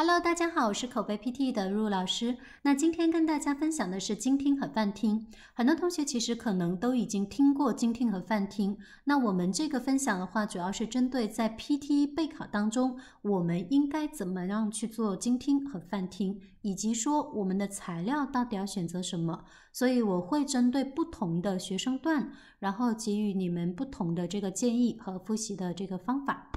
Hello，大家好，我是口碑 PT 的露老师。那今天跟大家分享的是精听和泛听。很多同学其实可能都已经听过精听和泛听。那我们这个分享的话，主要是针对在 PT 备考当中，我们应该怎么样去做精听和泛听，以及说我们的材料到底要选择什么。所以我会针对不同的学生段，然后给予你们不同的这个建议和复习的这个方法。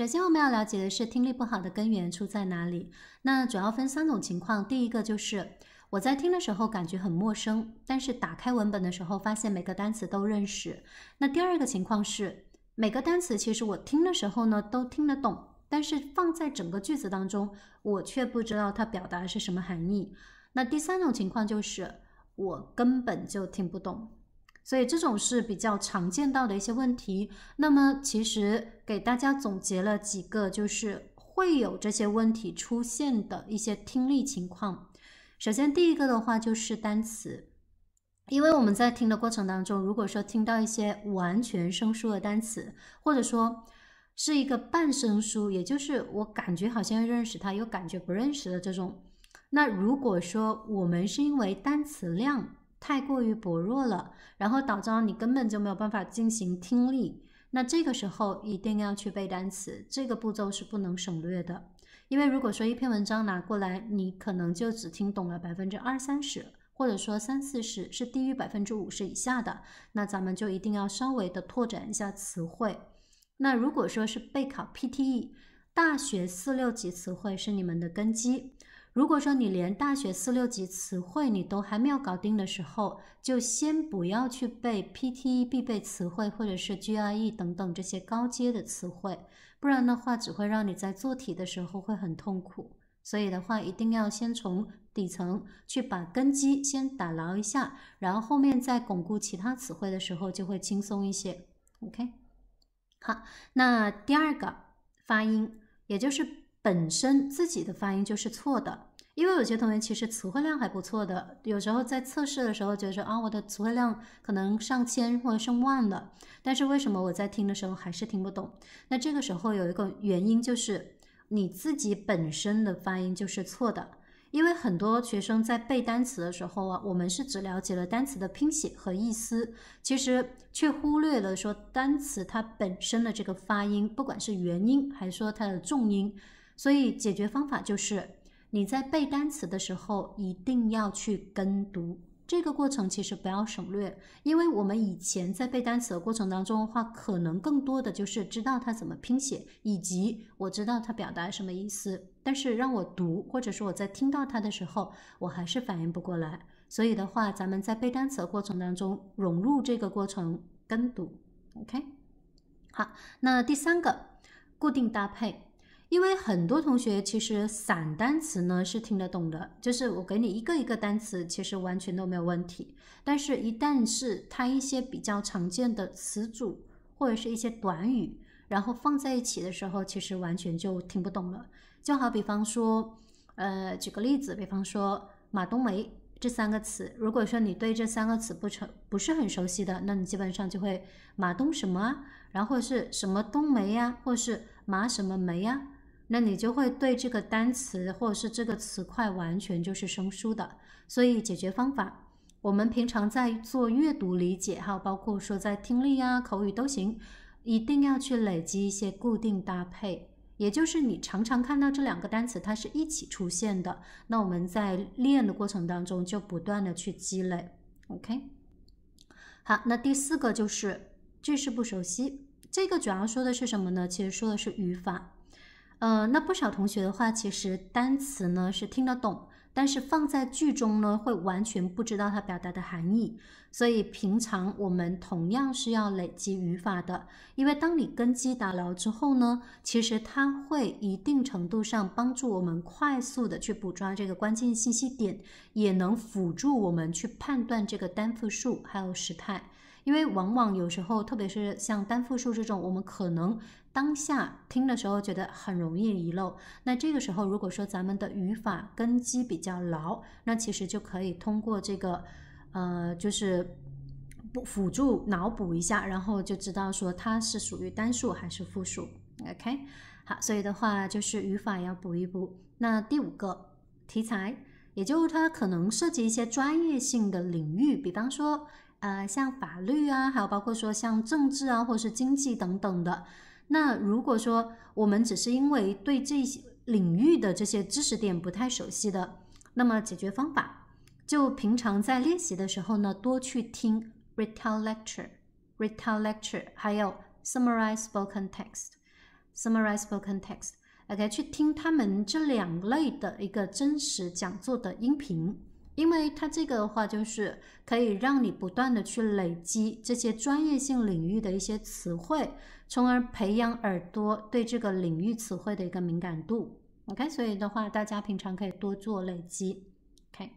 首先，我们要了解的是听力不好的根源出在哪里。那主要分三种情况：第一个就是我在听的时候感觉很陌生，但是打开文本的时候发现每个单词都认识；那第二个情况是每个单词其实我听的时候呢都听得懂，但是放在整个句子当中我却不知道它表达的是什么含义；那第三种情况就是我根本就听不懂。所以这种是比较常见到的一些问题。那么其实给大家总结了几个，就是会有这些问题出现的一些听力情况。首先第一个的话就是单词，因为我们在听的过程当中，如果说听到一些完全生疏的单词，或者说是一个半生疏，也就是我感觉好像认识它，又感觉不认识的这种。那如果说我们是因为单词量，太过于薄弱了，然后导致你根本就没有办法进行听力。那这个时候一定要去背单词，这个步骤是不能省略的。因为如果说一篇文章拿过来，你可能就只听懂了百分之二三十，或者说三四十，是低于百分之五十以下的。那咱们就一定要稍微的拓展一下词汇。那如果说是备考 PTE，大学四六级词汇是你们的根基。如果说你连大学四六级词汇你都还没有搞定的时候，就先不要去背 PTE 必备词汇或者是 GRE 等等这些高阶的词汇，不然的话只会让你在做题的时候会很痛苦。所以的话，一定要先从底层去把根基先打牢一下，然后后面再巩固其他词汇的时候就会轻松一些。OK，好，那第二个发音，也就是本身自己的发音就是错的。因为有些同学其实词汇量还不错的，有时候在测试的时候觉得啊，我的词汇量可能上千或者上万了，但是为什么我在听的时候还是听不懂？那这个时候有一个原因就是你自己本身的发音就是错的，因为很多学生在背单词的时候啊，我们是只了解了单词的拼写和意思，其实却忽略了说单词它本身的这个发音，不管是元音还是说它的重音，所以解决方法就是。你在背单词的时候，一定要去跟读。这个过程其实不要省略，因为我们以前在背单词的过程当中的话，可能更多的就是知道它怎么拼写，以及我知道它表达什么意思。但是让我读，或者说我在听到它的时候，我还是反应不过来。所以的话，咱们在背单词的过程当中，融入这个过程跟读。OK，好，那第三个固定搭配。因为很多同学其实散单词呢是听得懂的，就是我给你一个一个单词，其实完全都没有问题。但是，一旦是它一些比较常见的词组或者是一些短语，然后放在一起的时候，其实完全就听不懂了。就好比方说，呃，举个例子，比方说马冬梅这三个词，如果说你对这三个词不成不是很熟悉的，那你基本上就会马冬什么啊，然后是什么冬梅呀，或者是马什么梅呀。那你就会对这个单词或者是这个词块完全就是生疏的，所以解决方法，我们平常在做阅读理解，还有包括说在听力啊、口语都行，一定要去累积一些固定搭配，也就是你常常看到这两个单词它是一起出现的，那我们在练的过程当中就不断的去积累。OK，好，那第四个就是句式不熟悉，这个主要说的是什么呢？其实说的是语法。呃，那不少同学的话，其实单词呢是听得懂，但是放在句中呢，会完全不知道它表达的含义。所以平常我们同样是要累积语法的，因为当你根基打牢之后呢，其实它会一定程度上帮助我们快速的去捕捉这个关键信息点，也能辅助我们去判断这个单复数还有时态。因为往往有时候，特别是像单复数这种，我们可能当下听的时候觉得很容易遗漏。那这个时候，如果说咱们的语法根基比较牢，那其实就可以通过这个，呃，就是补辅助脑补一下，然后就知道说它是属于单数还是复数。OK，好，所以的话就是语法要补一补。那第五个题材，也就是它可能涉及一些专业性的领域，比方说。呃，像法律啊，还有包括说像政治啊，或是经济等等的。那如果说我们只是因为对这些领域的这些知识点不太熟悉的，那么解决方法就平常在练习的时候呢，多去听 retell lecture、retell lecture，还有 summarize spoken text、summarize spoken text，OK，去听他们这两类的一个真实讲座的音频。因为它这个的话，就是可以让你不断的去累积这些专业性领域的一些词汇，从而培养耳朵对这个领域词汇的一个敏感度。OK，所以的话，大家平常可以多做累积。OK，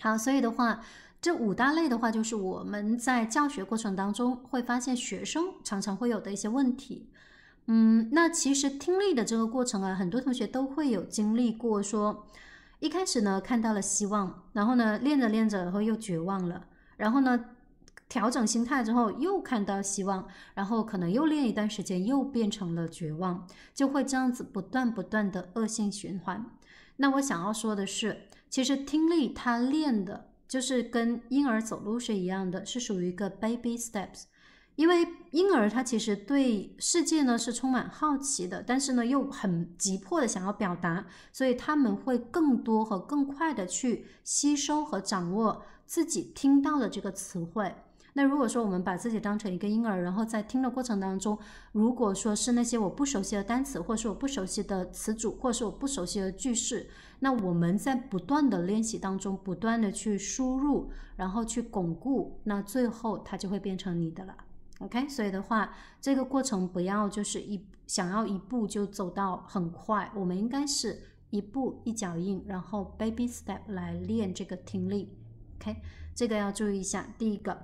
好，所以的话，这五大类的话，就是我们在教学过程当中会发现学生常常会有的一些问题。嗯，那其实听力的这个过程啊，很多同学都会有经历过说。一开始呢，看到了希望，然后呢，练着练着，然后又绝望了，然后呢，调整心态之后又看到希望，然后可能又练一段时间，又变成了绝望，就会这样子不断不断的恶性循环。那我想要说的是，其实听力它练的就是跟婴儿走路是一样的，是属于一个 baby steps。因为婴儿他其实对世界呢是充满好奇的，但是呢又很急迫的想要表达，所以他们会更多和更快的去吸收和掌握自己听到的这个词汇。那如果说我们把自己当成一个婴儿，然后在听的过程当中，如果说是那些我不熟悉的单词，或是我不熟悉的词组，或是我不熟悉的句式，那我们在不断的练习当中，不断的去输入，然后去巩固，那最后它就会变成你的了。OK，所以的话，这个过程不要就是一想要一步就走到很快，我们应该是一步一脚印，然后 baby step 来练这个听力。OK，这个要注意一下。第一个，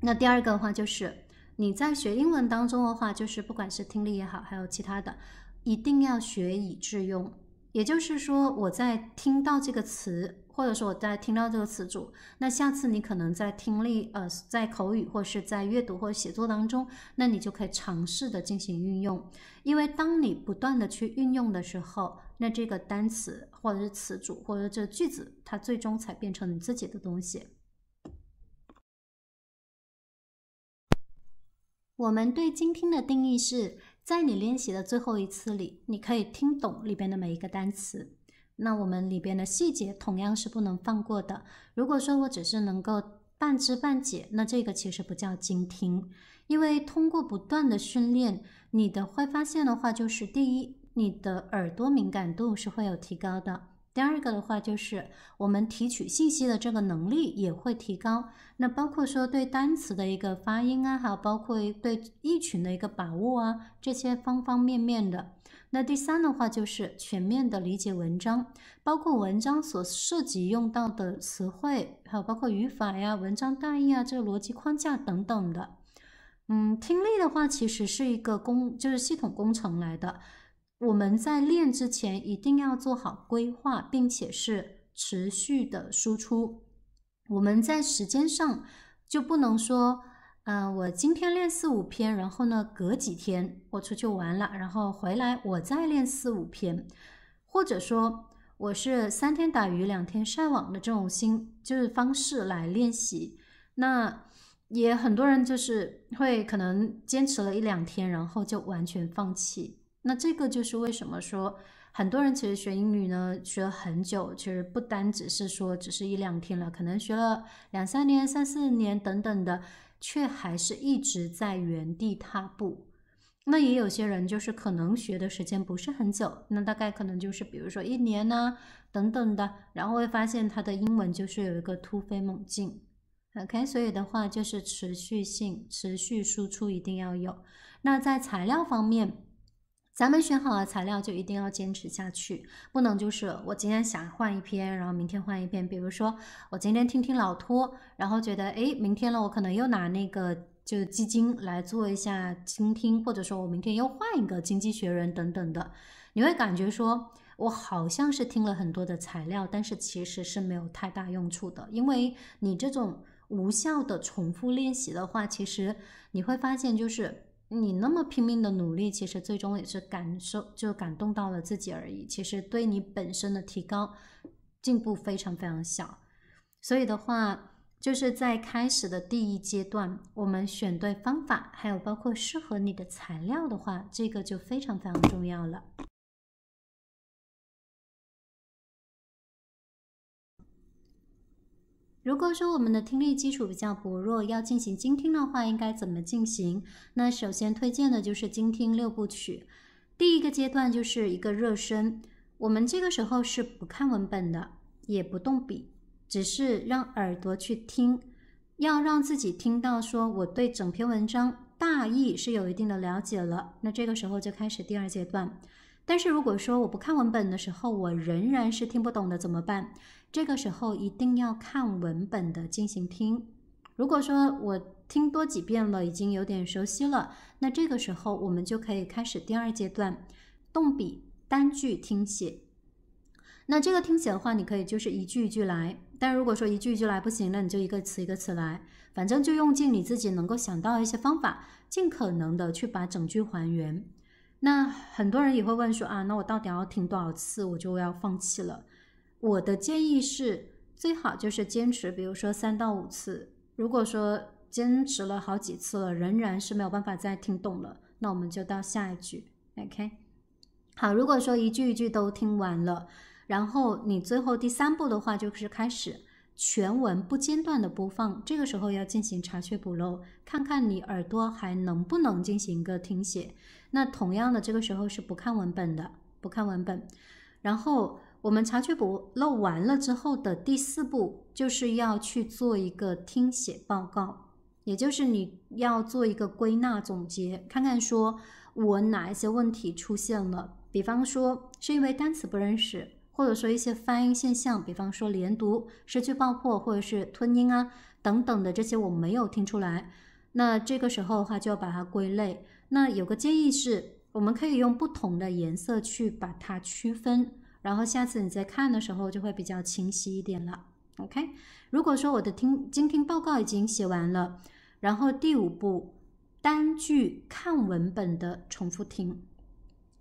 那第二个的话就是你在学英文当中的话，就是不管是听力也好，还有其他的，一定要学以致用。也就是说，我在听到这个词。或者说我在听到这个词组，那下次你可能在听力、呃，在口语或是在阅读或写作当中，那你就可以尝试的进行运用。因为当你不断的去运用的时候，那这个单词或者是词组或者这句子，它最终才变成你自己的东西。我们对精听的定义是在你练习的最后一次里，你可以听懂里边的每一个单词。那我们里边的细节同样是不能放过的。如果说我只是能够半知半解，那这个其实不叫精听。因为通过不断的训练，你的会发现的话就是，第一，你的耳朵敏感度是会有提高的。第二个的话就是我们提取信息的这个能力也会提高，那包括说对单词的一个发音啊，还有包括对意群的一个把握啊，这些方方面面的。那第三的话就是全面的理解文章，包括文章所涉及用到的词汇，还有包括语法呀、文章大意啊、这个逻辑框架等等的。嗯，听力的话其实是一个工，就是系统工程来的。我们在练之前一定要做好规划，并且是持续的输出。我们在时间上就不能说，嗯，我今天练四五篇，然后呢，隔几天我出去玩了，然后回来我再练四五篇，或者说我是三天打鱼两天晒网的这种心，就是方式来练习。那也很多人就是会可能坚持了一两天，然后就完全放弃。那这个就是为什么说很多人其实学英语呢，学了很久，其实不单只是说只是一两天了，可能学了两三年、三四年等等的，却还是一直在原地踏步。那也有些人就是可能学的时间不是很久，那大概可能就是比如说一年呢等等的，然后会发现他的英文就是有一个突飞猛进。OK，所以的话就是持续性、持续输出一定要有。那在材料方面。咱们选好了材料，就一定要坚持下去，不能就是我今天想换一篇，然后明天换一篇。比如说我今天听听老托，然后觉得哎，明天了，我可能又拿那个就基金来做一下倾听，或者说我明天又换一个经济学人等等的，你会感觉说我好像是听了很多的材料，但是其实是没有太大用处的，因为你这种无效的重复练习的话，其实你会发现就是。你那么拼命的努力，其实最终也是感受就感动到了自己而已。其实对你本身的提高、进步非常非常小。所以的话，就是在开始的第一阶段，我们选对方法，还有包括适合你的材料的话，这个就非常非常重要了。如果说我们的听力基础比较薄弱，要进行精听的话，应该怎么进行？那首先推荐的就是精听六部曲。第一个阶段就是一个热身，我们这个时候是不看文本的，也不动笔，只是让耳朵去听，要让自己听到说我对整篇文章大意是有一定的了解了。那这个时候就开始第二阶段。但是如果说我不看文本的时候，我仍然是听不懂的怎么办？这个时候一定要看文本的进行听。如果说我听多几遍了，已经有点熟悉了，那这个时候我们就可以开始第二阶段，动笔单句听写。那这个听写的话，你可以就是一句一句来，但如果说一句一句来不行那你就一个词一个词来，反正就用尽你自己能够想到一些方法，尽可能的去把整句还原。那很多人也会问说啊，那我到底要听多少次我就要放弃了？我的建议是最好就是坚持，比如说三到五次。如果说坚持了好几次了，仍然是没有办法再听懂了，那我们就到下一句，OK？好，如果说一句一句都听完了，然后你最后第三步的话就是开始。全文不间断的播放，这个时候要进行查缺补漏，看看你耳朵还能不能进行一个听写。那同样的，这个时候是不看文本的，不看文本。然后我们查缺补漏完了之后的第四步，就是要去做一个听写报告，也就是你要做一个归纳总结，看看说我哪一些问题出现了，比方说是因为单词不认识。或者说一些发音现象，比方说连读、失去爆破或者是吞音啊等等的这些，我没有听出来。那这个时候的话就要把它归类。那有个建议是，我们可以用不同的颜色去把它区分，然后下次你在看的时候就会比较清晰一点了。OK，如果说我的听精听报告已经写完了，然后第五步单句看文本的重复听，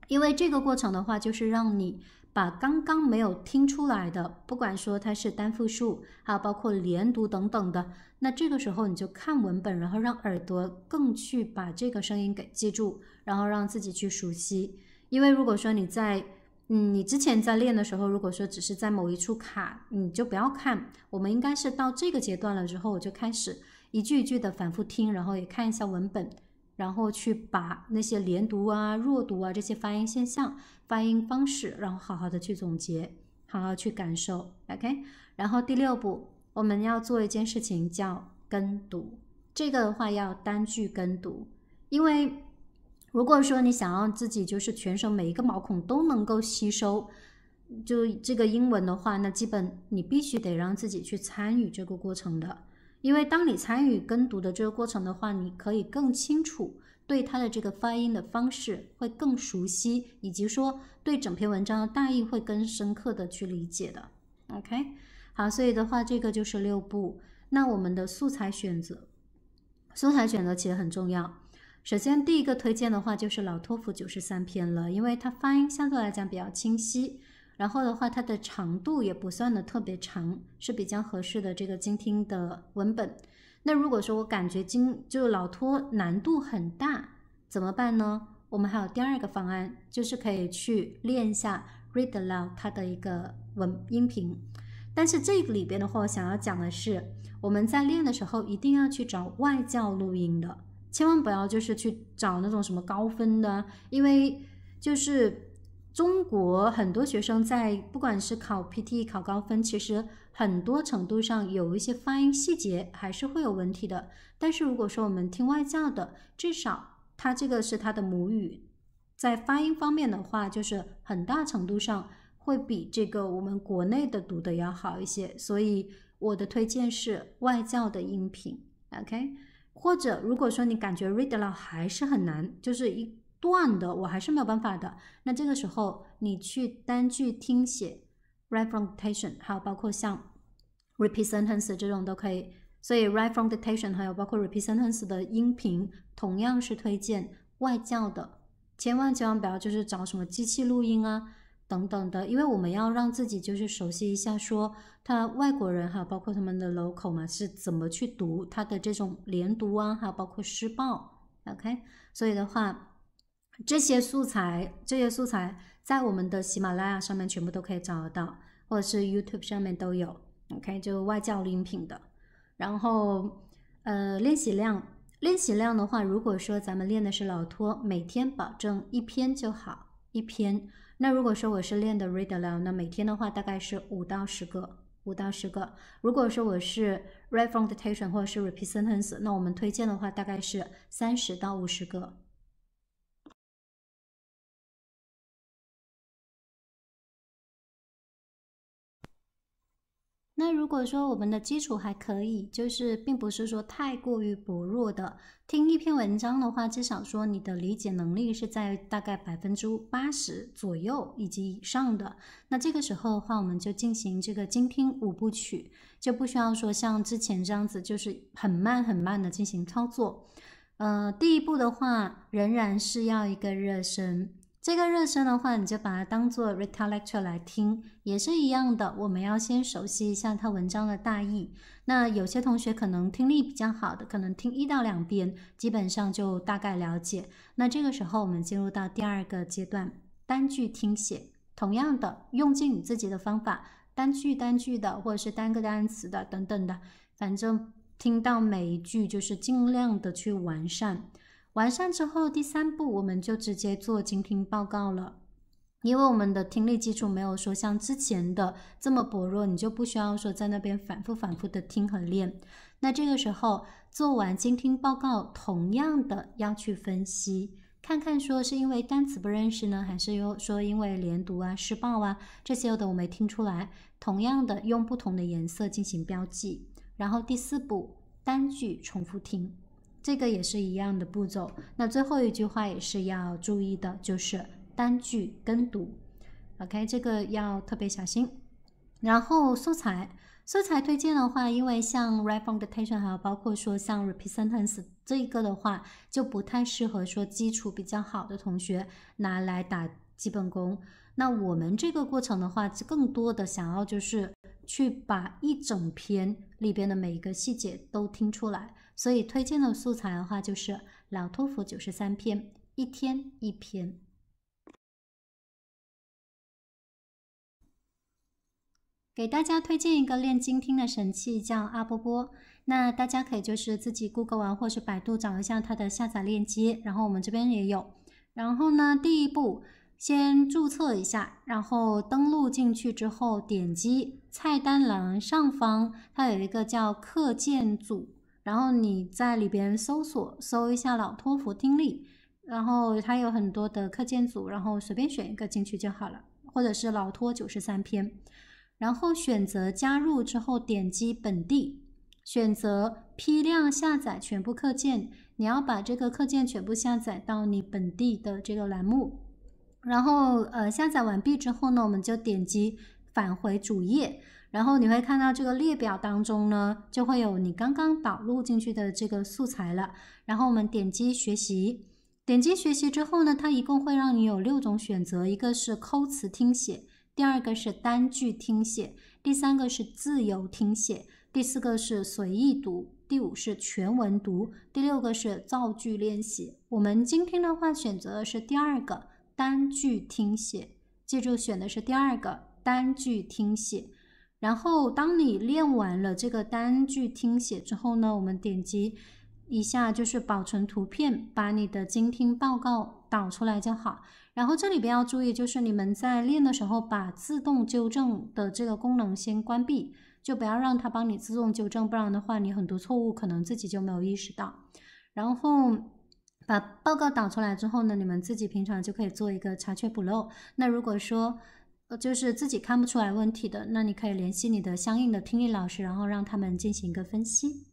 因为这个过程的话就是让你。把刚刚没有听出来的，不管说它是单复数，还有包括连读等等的，那这个时候你就看文本，然后让耳朵更去把这个声音给记住，然后让自己去熟悉。因为如果说你在，嗯，你之前在练的时候，如果说只是在某一处卡，你就不要看。我们应该是到这个阶段了之后，我就开始一句一句的反复听，然后也看一下文本。然后去把那些连读啊、弱读啊这些发音现象、发音方式，然后好好的去总结，好好去感受。OK，然后第六步，我们要做一件事情叫跟读。这个的话要单句跟读，因为如果说你想要自己就是全身每一个毛孔都能够吸收，就这个英文的话，那基本你必须得让自己去参与这个过程的。因为当你参与跟读的这个过程的话，你可以更清楚对它的这个发音的方式会更熟悉，以及说对整篇文章的大意会更深刻的去理解的。OK，好，所以的话这个就是六步。那我们的素材选择，素材选择其实很重要。首先第一个推荐的话就是老托福九十三篇了，因为它发音相对来讲比较清晰。然后的话，它的长度也不算的特别长，是比较合适的这个精听的文本。那如果说我感觉精就是老托难度很大，怎么办呢？我们还有第二个方案，就是可以去练一下 read aloud 它的一个文音频。但是这个里边的话，我想要讲的是，我们在练的时候一定要去找外教录音的，千万不要就是去找那种什么高分的，因为就是。中国很多学生在不管是考 PTE 考高分，其实很多程度上有一些发音细节还是会有问题的。但是如果说我们听外教的，至少他这个是他的母语，在发音方面的话，就是很大程度上会比这个我们国内的读的要好一些。所以我的推荐是外教的音频，OK？或者如果说你感觉 Read a l 还是很难，就是一。断的我还是没有办法的。那这个时候你去单句听写，rephrontation，还有包括像 repeat sentence 这种都可以。所以 rephrontation 还有包括 repeat sentence 的音频，同样是推荐外教的，千万千万不要就是找什么机器录音啊等等的，因为我们要让自己就是熟悉一下，说他外国人哈，包括他们的 local 嘛，是怎么去读他的这种连读啊，还有包括施暴 o k 所以的话。这些素材，这些素材在我们的喜马拉雅上面全部都可以找得到，或者是 YouTube 上面都有。OK，就外教音频的。然后，呃，练习量，练习量的话，如果说咱们练的是老托，每天保证一篇就好，一篇。那如果说我是练的 Read aloud，那每天的话大概是五到十个，五到十个。如果说我是 r e f r o n t a t i o n 或者是 Repeat sentence，那我们推荐的话大概是三十到五十个。那如果说我们的基础还可以，就是并不是说太过于薄弱的，听一篇文章的话，至少说你的理解能力是在大概百分之八十左右以及以上的。那这个时候的话，我们就进行这个精听五部曲，就不需要说像之前这样子，就是很慢很慢的进行操作。呃，第一步的话，仍然是要一个热身。这个热身的话，你就把它当做 r e t e i l lecture 来听，也是一样的。我们要先熟悉一下它文章的大意。那有些同学可能听力比较好的，可能听一到两遍，基本上就大概了解。那这个时候我们进入到第二个阶段，单句听写。同样的，用尽你自己的方法，单句单句的，或者是单个单词的等等的，反正听到每一句就是尽量的去完善。完善之后，第三步我们就直接做精听报告了，因为我们的听力基础没有说像之前的这么薄弱，你就不需要说在那边反复反复的听和练。那这个时候做完精听报告，同样的要去分析，看看说是因为单词不认识呢，还是又说因为连读啊、失报啊这些的我没听出来。同样的，用不同的颜色进行标记。然后第四步，单句重复听。这个也是一样的步骤。那最后一句话也是要注意的，就是单句跟读。OK，这个要特别小心。然后素材，素材推荐的话，因为像 r e p r e n e n t a t i o n 还有包括说像 r e p r e s e n t a n c e 这一个的话，就不太适合说基础比较好的同学拿来打基本功。那我们这个过程的话，更多的想要就是去把一整篇里边的每一个细节都听出来。所以推荐的素材的话，就是老托福九十三篇，一天一篇。给大家推荐一个练精听的神器，叫阿波波。那大家可以就是自己 Google 完或是百度找一下它的下载链接，然后我们这边也有。然后呢，第一步先注册一下，然后登录进去之后，点击菜单栏上方，它有一个叫课件组。然后你在里边搜索，搜一下老托福听力，然后它有很多的课件组，然后随便选一个进去就好了，或者是老托九十三篇，然后选择加入之后，点击本地，选择批量下载全部课件，你要把这个课件全部下载到你本地的这个栏目，然后呃下载完毕之后呢，我们就点击返回主页。然后你会看到这个列表当中呢，就会有你刚刚导入进去的这个素材了。然后我们点击学习，点击学习之后呢，它一共会让你有六种选择：一个是抠词听写，第二个是单句听写，第三个是自由听写，第四个是随意读，第五是全文读，第六个是造句练习。我们今天的话选择的是第二个单句听写，记住选的是第二个单句听写。然后，当你练完了这个单句听写之后呢，我们点击一下就是保存图片，把你的精听报告导出来就好。然后这里边要注意，就是你们在练的时候，把自动纠正的这个功能先关闭，就不要让它帮你自动纠正，不然的话，你很多错误可能自己就没有意识到。然后把报告导出来之后呢，你们自己平常就可以做一个查缺补漏。那如果说，呃，就是自己看不出来问题的，那你可以联系你的相应的听力老师，然后让他们进行一个分析。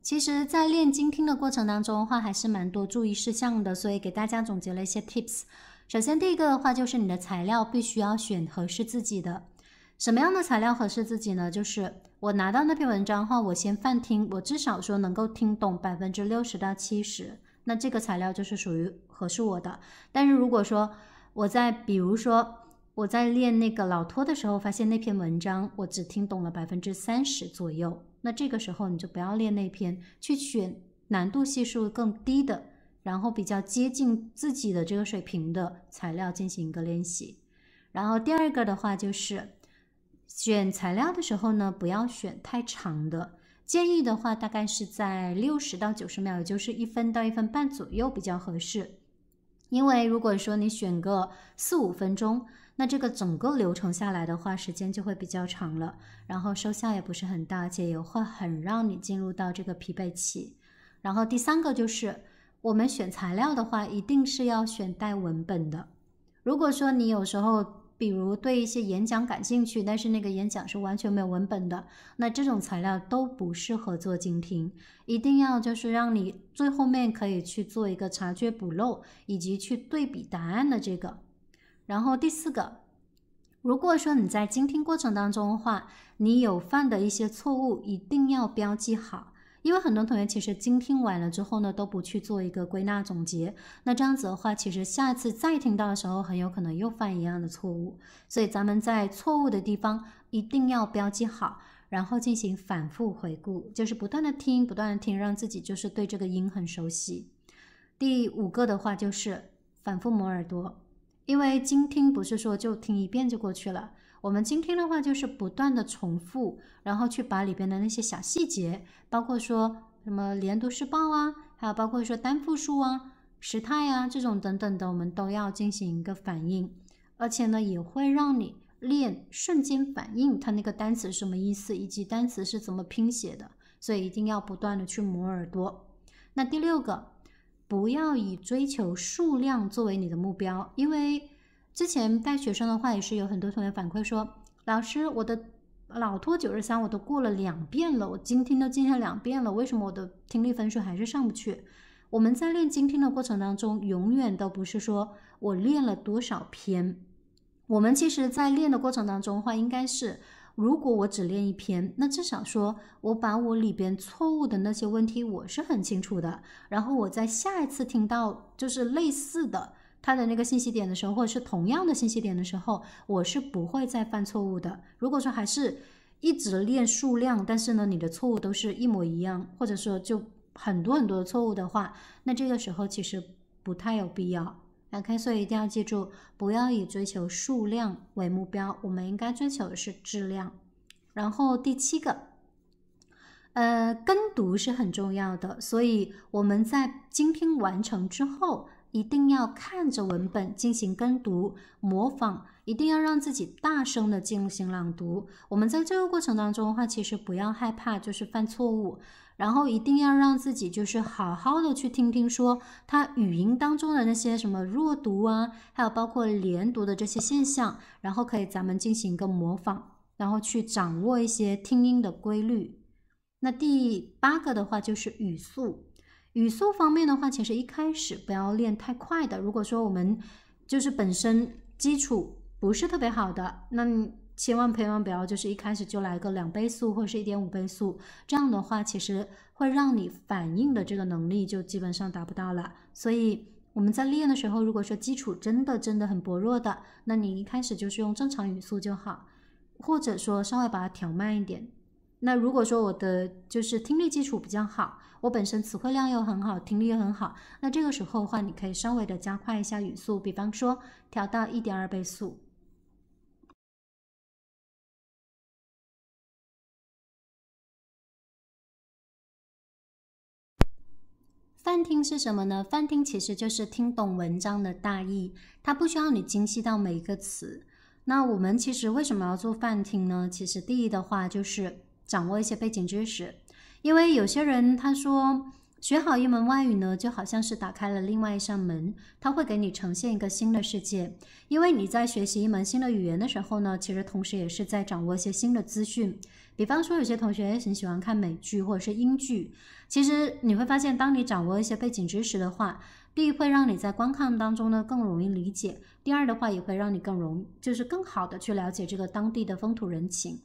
其实，在练精听的过程当中的话，还是蛮多注意事项的，所以给大家总结了一些 tips。首先，第一个的话就是你的材料必须要选合适自己的。什么样的材料合适自己呢？就是我拿到那篇文章的话，我先泛听，我至少说能够听懂百分之六十到七十。那这个材料就是属于合适我的。但是如果说我在，比如说我在练那个老托的时候，发现那篇文章我只听懂了百分之三十左右，那这个时候你就不要练那篇，去选难度系数更低的，然后比较接近自己的这个水平的材料进行一个练习。然后第二个的话就是，选材料的时候呢，不要选太长的。建议的话，大概是在六十到九十秒，也就是一分到一分半左右比较合适。因为如果说你选个四五分钟，那这个整个流程下来的话，时间就会比较长了，然后收效也不是很大，而且也会很让你进入到这个疲惫期。然后第三个就是，我们选材料的话，一定是要选带文本的。如果说你有时候比如对一些演讲感兴趣，但是那个演讲是完全没有文本的，那这种材料都不适合做精听，一定要就是让你最后面可以去做一个查缺补漏，以及去对比答案的这个。然后第四个，如果说你在精听过程当中的话，你有犯的一些错误，一定要标记好。因为很多同学其实精听完了之后呢，都不去做一个归纳总结，那这样子的话，其实下次再听到的时候，很有可能又犯一样的错误。所以咱们在错误的地方一定要标记好，然后进行反复回顾，就是不断的听，不断的听，让自己就是对这个音很熟悉。第五个的话就是反复磨耳朵，因为精听不是说就听一遍就过去了。我们今天的话就是不断的重复，然后去把里边的那些小细节，包括说什么连读、失报啊，还有包括说单复数啊、时态啊这种等等的，我们都要进行一个反应。而且呢，也会让你练瞬间反应，它那个单词什么意思，以及单词是怎么拼写的。所以一定要不断的去磨耳朵。那第六个，不要以追求数量作为你的目标，因为。之前带学生的话，也是有很多同学反馈说，老师，我的老托九十三我都过了两遍了，我精听都精听两遍了，为什么我的听力分数还是上不去？我们在练精听的过程当中，永远都不是说我练了多少篇，我们其实在练的过程当中的话，应该是如果我只练一篇，那至少说我把我里边错误的那些问题我是很清楚的，然后我在下一次听到就是类似的。它的那个信息点的时候，或者是同样的信息点的时候，我是不会再犯错误的。如果说还是一直练数量，但是呢，你的错误都是一模一样，或者说就很多很多的错误的话，那这个时候其实不太有必要。OK，所以一定要记住，不要以追求数量为目标，我们应该追求的是质量。然后第七个，呃，跟读是很重要的，所以我们在精听完成之后。一定要看着文本进行跟读模仿，一定要让自己大声的进行朗读。我们在这个过程当中的话，其实不要害怕就是犯错误，然后一定要让自己就是好好的去听听说他语音当中的那些什么弱读啊，还有包括连读的这些现象，然后可以咱们进行一个模仿，然后去掌握一些听音的规律。那第八个的话就是语速。语速方面的话，其实一开始不要练太快的。如果说我们就是本身基础不是特别好的，那千万千万不要就是一开始就来个两倍速或者是一点五倍速，这样的话其实会让你反应的这个能力就基本上达不到了。所以我们在练的时候，如果说基础真的真的很薄弱的，那你一开始就是用正常语速就好，或者说稍微把它调慢一点。那如果说我的就是听力基础比较好，我本身词汇量又很好，听力又很好，那这个时候的话，你可以稍微的加快一下语速，比方说调到一点二倍速。泛听是什么呢？泛听其实就是听懂文章的大意，它不需要你精细到每一个词。那我们其实为什么要做泛听呢？其实第一的话就是。掌握一些背景知识，因为有些人他说学好一门外语呢，就好像是打开了另外一扇门，他会给你呈现一个新的世界。因为你在学习一门新的语言的时候呢，其实同时也是在掌握一些新的资讯。比方说，有些同学很喜欢看美剧或者是英剧，其实你会发现，当你掌握一些背景知识的话，第一会让你在观看当中呢更容易理解；第二的话，也会让你更容，就是更好的去了解这个当地的风土人情。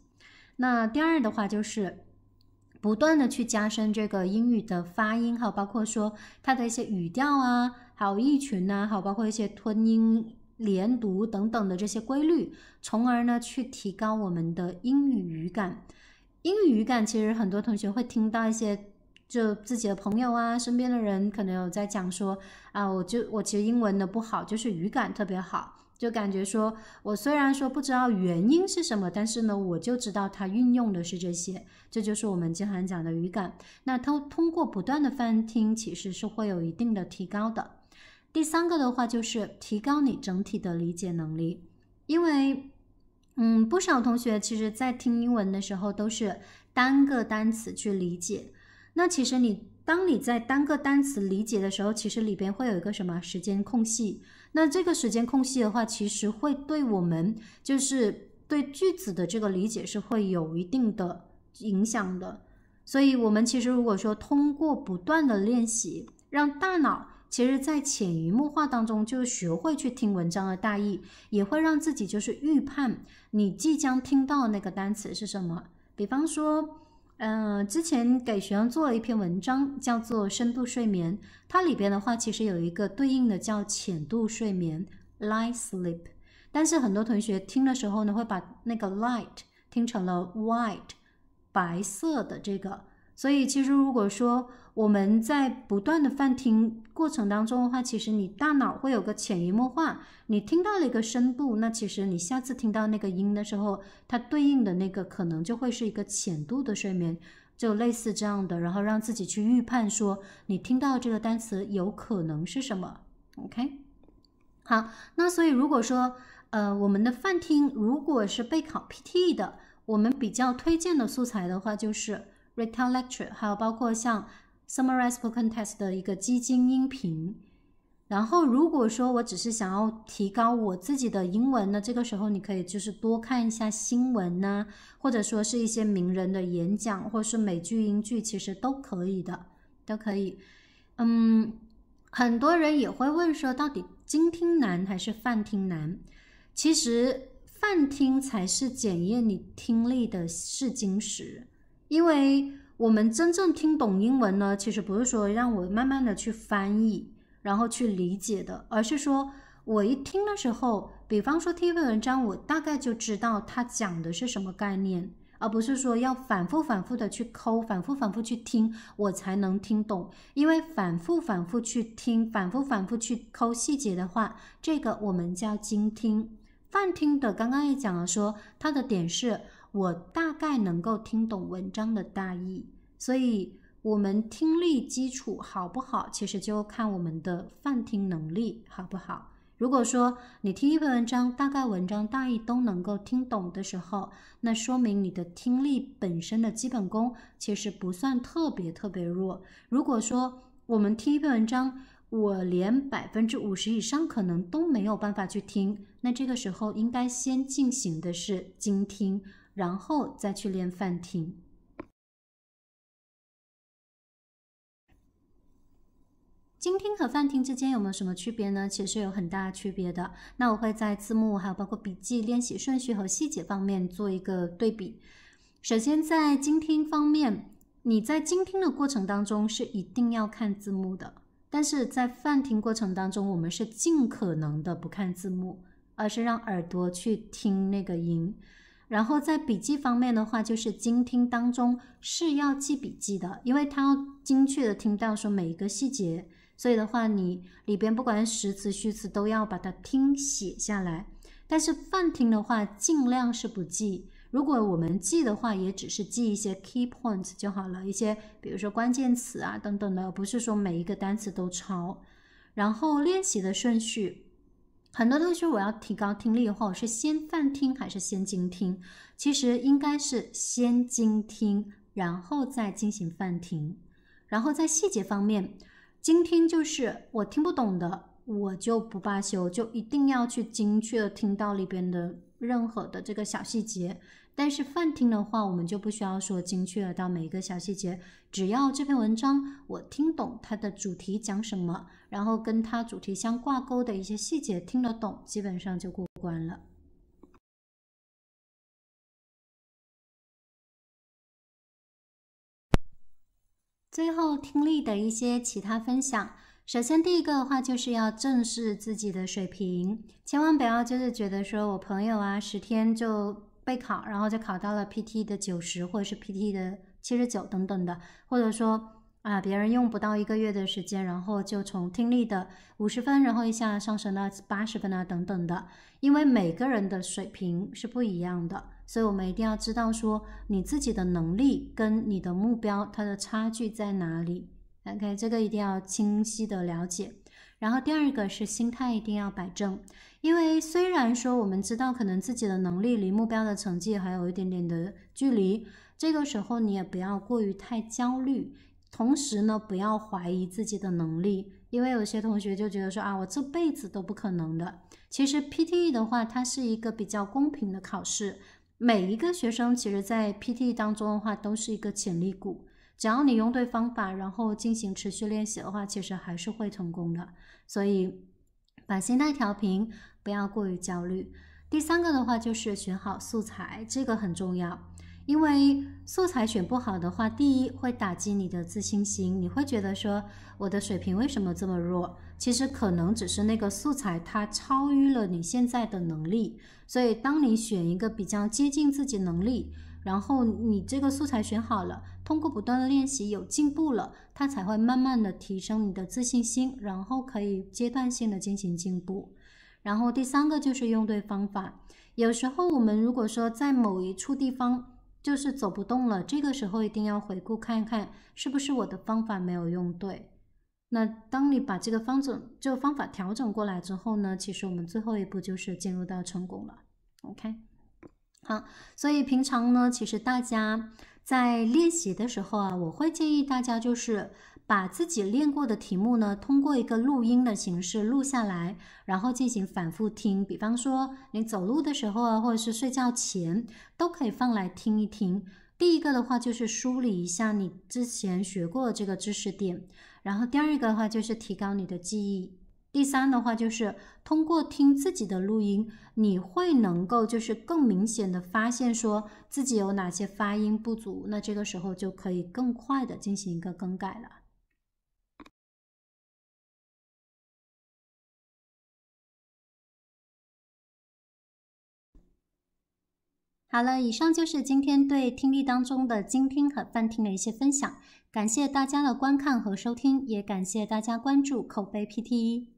那第二的话就是，不断的去加深这个英语的发音，还有包括说它的一些语调啊，还有意群啊，好，包括一些吞音、连读等等的这些规律，从而呢去提高我们的英语语感。英语语感其实很多同学会听到一些，就自己的朋友啊，身边的人可能有在讲说啊，我就我其实英文的不好，就是语感特别好。就感觉说，我虽然说不知道原因是什么，但是呢，我就知道它运用的是这些，这就是我们经常讲的语感。那通通过不断的翻听，其实是会有一定的提高的。第三个的话就是提高你整体的理解能力，因为，嗯，不少同学其实在听英文的时候都是单个单词去理解。那其实你当你在单个单词理解的时候，其实里边会有一个什么时间空隙？那这个时间空隙的话，其实会对我们就是对句子的这个理解是会有一定的影响的。所以，我们其实如果说通过不断的练习，让大脑其实在潜移默化当中就学会去听文章的大意，也会让自己就是预判你即将听到那个单词是什么。比方说。嗯，之前给学生做了一篇文章，叫做《深度睡眠》，它里边的话其实有一个对应的叫浅度睡眠 （light sleep），但是很多同学听的时候呢，会把那个 light 听成了 white，白色的这个。所以，其实如果说我们在不断的泛听过程当中的话，其实你大脑会有个潜移默化，你听到了一个深度，那其实你下次听到那个音的时候，它对应的那个可能就会是一个浅度的睡眠，就类似这样的。然后让自己去预判说，你听到这个单词有可能是什么。OK，好，那所以如果说，呃，我们的泛听如果是备考 PT 的，我们比较推荐的素材的话就是。retell lecture，还有包括像 summarize spoken t e s t 的一个基金音频。然后，如果说我只是想要提高我自己的英文呢，这个时候你可以就是多看一下新闻呢，或者说是一些名人的演讲，或是美剧英剧，其实都可以的，都可以。嗯，很多人也会问说，到底精听难还是泛听难？其实泛听才是检验你听力的试金石。因为我们真正听懂英文呢，其实不是说让我慢慢的去翻译，然后去理解的，而是说我一听的时候，比方说第一篇文章，我大概就知道它讲的是什么概念，而不是说要反复反复的去抠，反复反复去听，我才能听懂。因为反复反复去听，反复反复去抠细节的话，这个我们叫精听，泛听的刚刚也讲了，说它的点是。我大概能够听懂文章的大意，所以我们听力基础好不好，其实就看我们的泛听能力好不好。如果说你听一篇文章，大概文章大意都能够听懂的时候，那说明你的听力本身的基本功其实不算特别特别弱。如果说我们听一篇文章，我连百分之五十以上可能都没有办法去听，那这个时候应该先进行的是精听。然后再去练泛听。精听和泛听之间有没有什么区别呢？其实是有很大区别的。那我会在字幕还有包括笔记、练习顺序和细节方面做一个对比。首先，在精听方面，你在精听的过程当中是一定要看字幕的；但是在泛听过程当中，我们是尽可能的不看字幕，而是让耳朵去听那个音。然后在笔记方面的话，就是精听当中是要记笔记的，因为他要精确的听到说每一个细节，所以的话你里边不管实词、虚词都要把它听写下来。但是泛听的话，尽量是不记。如果我们记的话，也只是记一些 key points 就好了，一些比如说关键词啊等等的，不是说每一个单词都抄。然后练习的顺序。很多同学，我要提高听力后是先泛听还是先精听？其实应该是先精听，然后再进行泛听。然后在细节方面，精听就是我听不懂的，我就不罢休，就一定要去精确的听到里边的任何的这个小细节。但是泛听的话，我们就不需要说精确到每一个小细节，只要这篇文章我听懂它的主题讲什么，然后跟它主题相挂钩的一些细节听得懂，基本上就过关了。最后听力的一些其他分享，首先第一个的话就是要正视自己的水平，千万不要就是觉得说我朋友啊十天就。备考，然后就考到了 PT 的九十，或者是 PT 的七十九等等的，或者说啊，别人用不到一个月的时间，然后就从听力的五十分，然后一下上升到八十分啊等等的。因为每个人的水平是不一样的，所以我们一定要知道说你自己的能力跟你的目标它的差距在哪里。OK，这个一定要清晰的了解。然后第二个是心态一定要摆正。因为虽然说我们知道可能自己的能力离目标的成绩还有一点点的距离，这个时候你也不要过于太焦虑，同时呢不要怀疑自己的能力，因为有些同学就觉得说啊我这辈子都不可能的。其实 P T E 的话，它是一个比较公平的考试，每一个学生其实，在 P T E 当中的话都是一个潜力股，只要你用对方法，然后进行持续练习的话，其实还是会成功的。所以把心态调平。不要过于焦虑。第三个的话就是选好素材，这个很重要。因为素材选不好的话，第一会打击你的自信心，你会觉得说我的水平为什么这么弱？其实可能只是那个素材它超于了你现在的能力。所以当你选一个比较接近自己能力，然后你这个素材选好了，通过不断的练习有进步了，它才会慢慢的提升你的自信心，然后可以阶段性的进行进步。然后第三个就是用对方法。有时候我们如果说在某一处地方就是走不动了，这个时候一定要回顾看看是不是我的方法没有用对。那当你把这个方子个方法调整过来之后呢，其实我们最后一步就是进入到成功了。OK，好，所以平常呢，其实大家在练习的时候啊，我会建议大家就是。把自己练过的题目呢，通过一个录音的形式录下来，然后进行反复听。比方说你走路的时候啊，或者是睡觉前，都可以放来听一听。第一个的话就是梳理一下你之前学过的这个知识点，然后第二个的话就是提高你的记忆。第三的话就是通过听自己的录音，你会能够就是更明显的发现说自己有哪些发音不足，那这个时候就可以更快的进行一个更改了。好了，以上就是今天对听力当中的精听和泛听的一些分享。感谢大家的观看和收听，也感谢大家关注口碑 PT。e